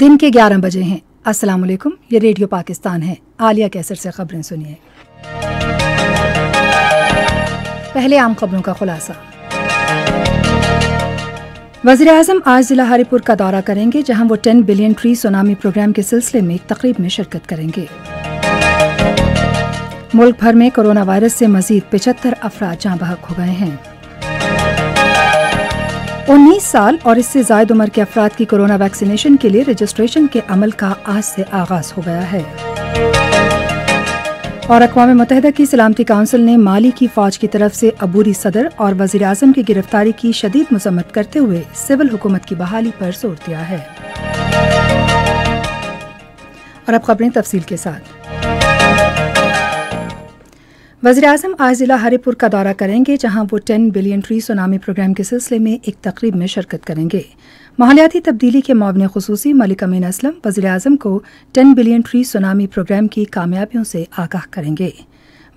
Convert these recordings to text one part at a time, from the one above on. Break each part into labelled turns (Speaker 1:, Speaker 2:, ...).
Speaker 1: दिन के 11 बजे हैं अस्सलाम वालेकुम ये रेडियो पाकिस्तान है आलिया कैसर से खबरें सुनिए पहले आम खबरों का खुलासा वजीर अजम आज जिला हरिपुर का दौरा करेंगे जहां वो 10 बिलियन ट्री सुनामी प्रोग्राम के सिलसिले में एक तकरीब में शिरकत करेंगे मुल्क भर में कोरोना वायरस से मजीद पिचहत्तर अफराद जहाँ बहक हो गए हैं उन्नीस साल और इससे जायद उम्र के अफराद की कोरोना वैक्सीनेशन के लिए रजिस्ट्रेशन के अमल का आज से आगाज हो गया है और अकवा मुतहदा की सलामती काउंसिल ने माली की फौज की तरफ से अबूरी सदर और वजीर अजम की गिरफ्तारी की शदीद मजम्मत करते हुए सिविल हुकूमत की बहाली पर जोर दिया है और अब खबरें तफसील के साथ वजी अजम आज ज़िला हरीपुर का दौरा करेंगे जहां वो 10 बिलियन ट्री सुनामी प्रोग्राम के सिलसिले में एक तकरीब में शिरकत करेंगे माहौलियाती तब्दीली के मामले खसूस मलिक अमीन असलम वजी अजम को ten billion tree tsunami program की कामयाबियों से आगाह करेंगे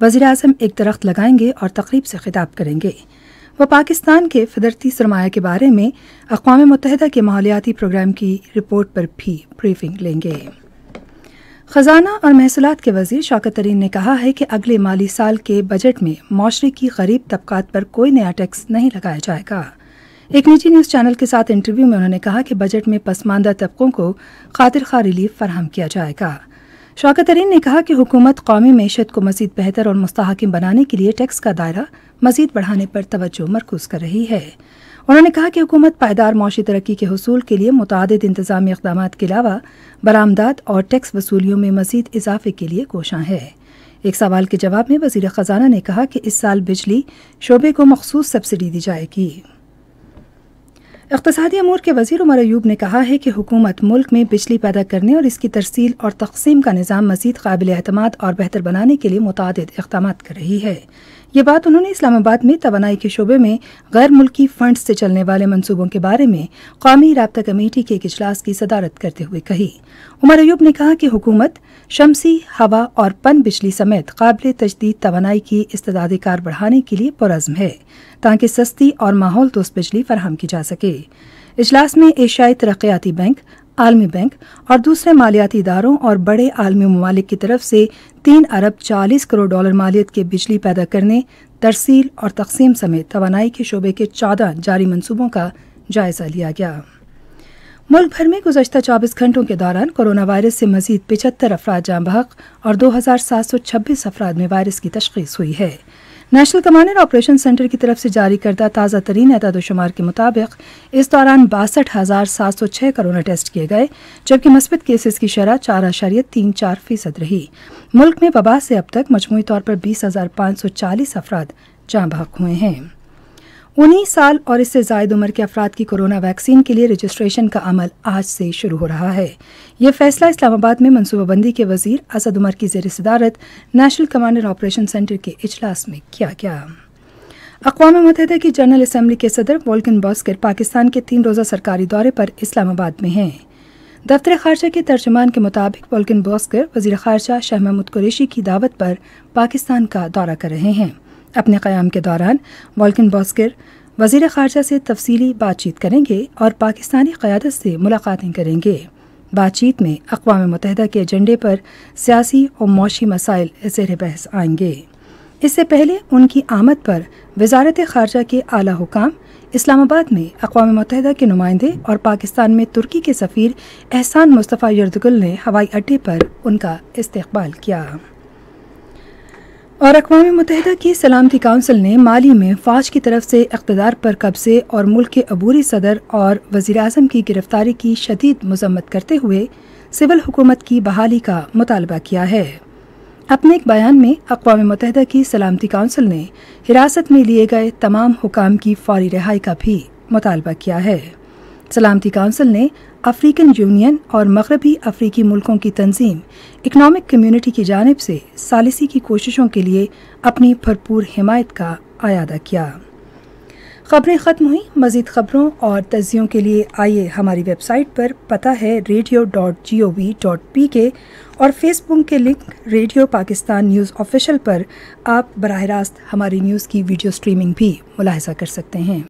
Speaker 1: वजी अजम एक दरख्त लगाएंगे और तकरीब से खिताब करेंगे वह पाकिस्तान के फदरती सरमाया के बारे में अकवा मुतहदा के माहौलियाती प्रोग्राम की रिपोर्ट पर भी ब्रीफिंग लेंगे खजाना और महसूलत के वजीर शौकत तरीन ने कहा है कि अगले माली साल के बजट में माशरे की गरीब तबकात पर कोई नया टैक्स नहीं लगाया जाएगा एक निजी न्यूज़ चैनल के साथ इंटरव्यू में उन्होंने कहा कि बजट में पसमानदा तबकों को खातिर खा रिलीफ फराहम किया जाएगा शौकत तरीन ने कहा कि हुकूमत कौमी मीशत को मजीद बेहतर और मुस्तकम बनाने के लिए टैक्स का दायरा मजीद बढ़ाने पर तोज्जो मरकूज कर रही है उन्होंने कहा कि हुकूमत पायदार मौशी तरक्की के हसूल के लिए मुतद इंतजामी इकदाम के अलावा बरामदात और टैक्स वसूलियों में मजीद इजाफे के लिए कोशां है एक सवाल के जवाब में वजीर ख़जाना ने कहा कि इस साल बिजली शोबे को मखसूस सब्सिडी दी जाएगी इकतदी अमूर के वजीर उमर अयूब ने कहा है कि हुकूमत मुल्क में बिजली पैदा करने और इसकी तरसील और तकसीम का निज़ाम मजीद काबिल अहतमाद और बेहतर बनाने के लिए मुतद इकदाम कर रही है ये बात उन्होंने इस्लामाबाद में तोानाई के शोबे में गैर मुल्की फंड से चलने वाले मनसूबों के बारे में कौमी रबता कमेटी के एक अजलास की सदारत करते हुए कही उमर अयूब ने कहा कि हुकूमत शमसी हवा और पन बिजली समेत काबिल तजदीद तोानाई की इस्तदाद कार बढ़ाने के लिए पुरज़म है ताकि सस्ती और माहौल दोस्त बिजली फराहम की जा सके इजलास में एशियाई तरक्याती बैंक आलमी बैंक और दूसरे मालियाती इदारों और बड़े आलमी ममालिक की तरफ से तीन अरब चालीस करोड़ डॉलर मालियत के बिजली पैदा करने तरसील और तकसीम समेत तोानाई के शोबे के चौदह जारी मनसूबों का जायजा लिया गया मुल्क भर में गुजशत चौबीस घंटों के दौरान कोरोना वायरस से मजीद पिचहत्तर अफराद जाँ बहक और दो हज़ार सात सौ छब्बीस अफराद में वायरस की तशखीस हुई है नेशनल कमांडर ऑपरेशन सेंटर की तरफ से जारी करदा ताज़ा तरीन एतदोशुमार के मुताबिक इस दौरान बासठ हज़ार सात सौ छः कोरोना टेस्ट किए गए जबकि मस्बित केसेस की शरह चार आशार्य तीन चार फीसद रही मुल्क में वबा से अब तक मजमू तौर पर बीस हज़ार पाँच सौ चालीस अफराद जाँ बहक हुए हैं उन्नीस साल और इससे जायद उम्र के अफराद की कोरोना वैक्सीन के लिए रजिस्ट्रेशन का अमल आज से शुरू हो रहा है यह फैसला इस्लामाबाद में मनसूबाबंदी के वजीर असद उमर की जेर सदारत नेशनल कमांडर ऑपरेशन सेंटर के अजलास में किया गया अकवा मतहदा की जनरल असम्बली के सदर वोल्कन बॉस्कर पाकिस्तान के तीन रोज़ा सरकारी दौरे पर इस्लामाबाद में हैं दफ्तर खारजा के तर्जमान के मुताबिक वोल्कन बॉस्कर वजी खारजा शाह महमूद कुरेशी की दावत पर पाकिस्तान का दौरा कर रहे हैं अपने क़्याम के दौरान वॉल्कन बॉस्कर वजीर ख़ारजा से तफसली बातचीत करेंगे और पाकिस्तानी क़्यादत से मुलाकातें करेंगे बातचीत में अकवा मतहदा के एजेंडे पर सियासी और मौशी मसाइल ज़ेर बहस आएंगे इससे पहले उनकी आमद पर वजारत खारजा के आला हुकाम इस्लामाबाद में अकवा मतहदा के नुमाइंदे और पाकिस्तान में तुर्की के सफी एहसान मुस्तफ़ा यर्दगुल ने हवाई अड्डे पर उनका इस्तेबाल किया और अकवा मुतहदा की सलामती काउंसिल ने माली में फ़ौज की तरफ से अकतदार पर कब्ज़े और मुल्क के अबूरी सदर और वज़ी अजम की गिरफ़्तारी की शदीद मजम्मत करते हुए सिविल हुकूमत की बहाली का मुतालबा किया है अपने एक बयान में अकवा मुतहदा की सलामती काउंसिल ने हिरासत में लिए गए तमाम हुकाम की फौरी रिहाई का भी मुतालबा किया है सलामती काउंसिल ने अफ्रीकन यूनियन और मगरबी अफ्रीकी मुल्कों की तंजीम इकनॉमिक कम्यूनिटी की जानब से सालिसी की कोशिशों के लिए अपनी भरपूर हिमायत का अदा किया खबरें ख़त्म हुई मज़ीद खबरों और तजियों के लिए आइए हमारी वेबसाइट पर पता है radio dot G O V dot P K और फेसबुक के link radio Pakistan news official पर आप बरह रास्त हमारी न्यूज़ की वीडियो स्ट्रीमिंग भी मुलाहजा कर सकते हैं